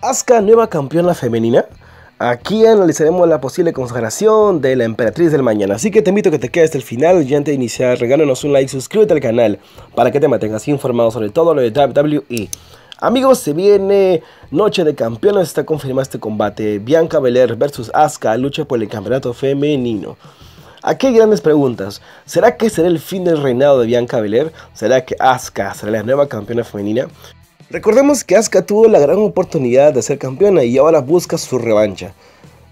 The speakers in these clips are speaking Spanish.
Asuka, nueva campeona femenina. Aquí analizaremos la posible consagración de la Emperatriz del Mañana, así que te invito a que te quedes hasta el final y antes de iniciar regálanos un like, suscríbete al canal para que te mantengas informado sobre todo lo de WWE. Amigos, se viene Noche de Campeones, está confirmado este combate, Bianca Belair versus Asuka, lucha por el campeonato femenino. Aquí hay grandes preguntas, ¿será que será el fin del reinado de Bianca Belair? ¿Será que Asuka será la nueva campeona femenina? Recordemos que Asuka tuvo la gran oportunidad de ser campeona y ahora busca su revancha.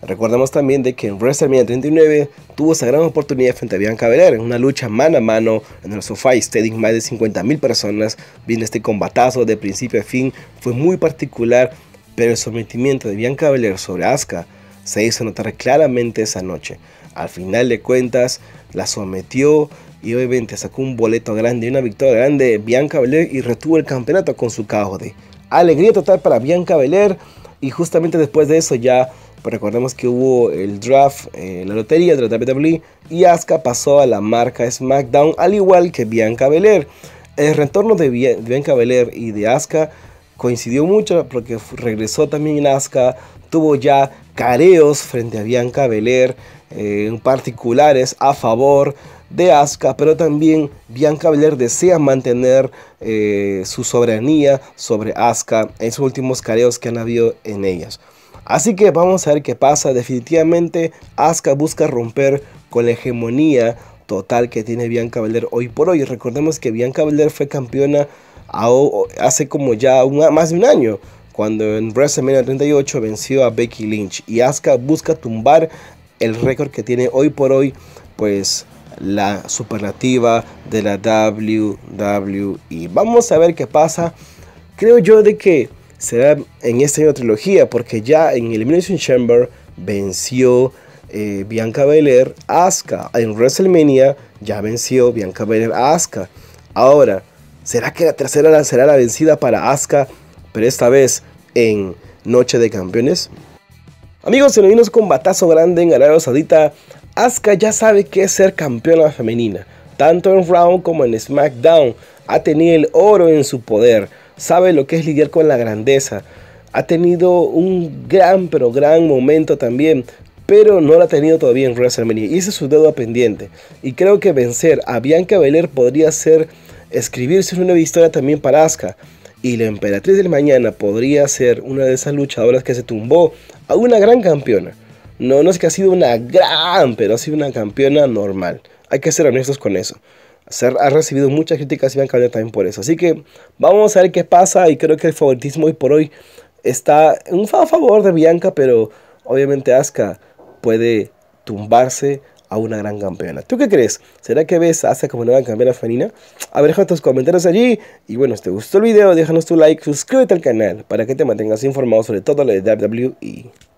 Recordemos también de que en WrestleMania 39 tuvo esa gran oportunidad frente a Bianca Belair en una lucha mano a mano en el sofá y stadium más de 50.000 personas. viene este combatazo de principio a fin, fue muy particular, pero el sometimiento de Bianca Belair sobre Asuka se hizo notar claramente esa noche. Al final de cuentas, la sometió, y obviamente sacó un boleto grande una victoria grande Bianca Belair y retuvo el campeonato con su de Alegría total para Bianca Belair y justamente después de eso ya pues recordemos que hubo el draft, eh, la lotería de la WWE y Asuka pasó a la marca SmackDown al igual que Bianca Belair. El retorno de Bianca Belair y de Asuka coincidió mucho porque regresó también Asuka, tuvo ya careos frente a Bianca Belair eh, en particulares a favor de Asuka pero también Bianca Belair desea mantener eh, su soberanía sobre Asuka en sus últimos careos que han habido en ellas. Así que vamos a ver qué pasa. Definitivamente Asuka busca romper con la hegemonía total que tiene Bianca Belair hoy por hoy. Recordemos que Bianca Belair fue campeona hace como ya más de un año cuando en WrestleMania 38 venció a Becky Lynch y Asuka busca tumbar el récord que tiene hoy por hoy, pues la superlativa de la WWE. Vamos a ver qué pasa. Creo yo de que será en esta trilogía, porque ya en Elimination Chamber venció eh, Bianca Belair Asuka. En WrestleMania ya venció Bianca Belair Asuka. Ahora, ¿será que la tercera será la vencida para Asuka? Pero esta vez en Noche de Campeones. Amigos, vimos con batazo grande en Arabia Saudita, Asuka ya sabe qué es ser campeona femenina, tanto en Round como en SmackDown. Ha tenido el oro en su poder, sabe lo que es lidiar con la grandeza. Ha tenido un gran, pero gran momento también, pero no la ha tenido todavía en WrestleMania. Y Hice su deuda pendiente. Y creo que vencer a Bianca Belair podría ser escribirse una nueva historia también para Asuka y la emperatriz del mañana podría ser una de esas luchadoras que se tumbó a una gran campeona. No, no es que ha sido una gran, pero ha sido una campeona normal. Hay que ser honestos con eso. Ser, ha recibido muchas críticas y Bianca también por eso. Así que vamos a ver qué pasa y creo que el favoritismo hoy por hoy está a favor de Bianca, pero obviamente Asuka puede tumbarse a una gran campeona. ¿Tú qué crees? ¿Será que ves a como como gran campeona femenina? A ver, deja tus comentarios allí. Y bueno, si te gustó el video, déjanos tu like, suscríbete al canal para que te mantengas informado sobre todo lo de WWE.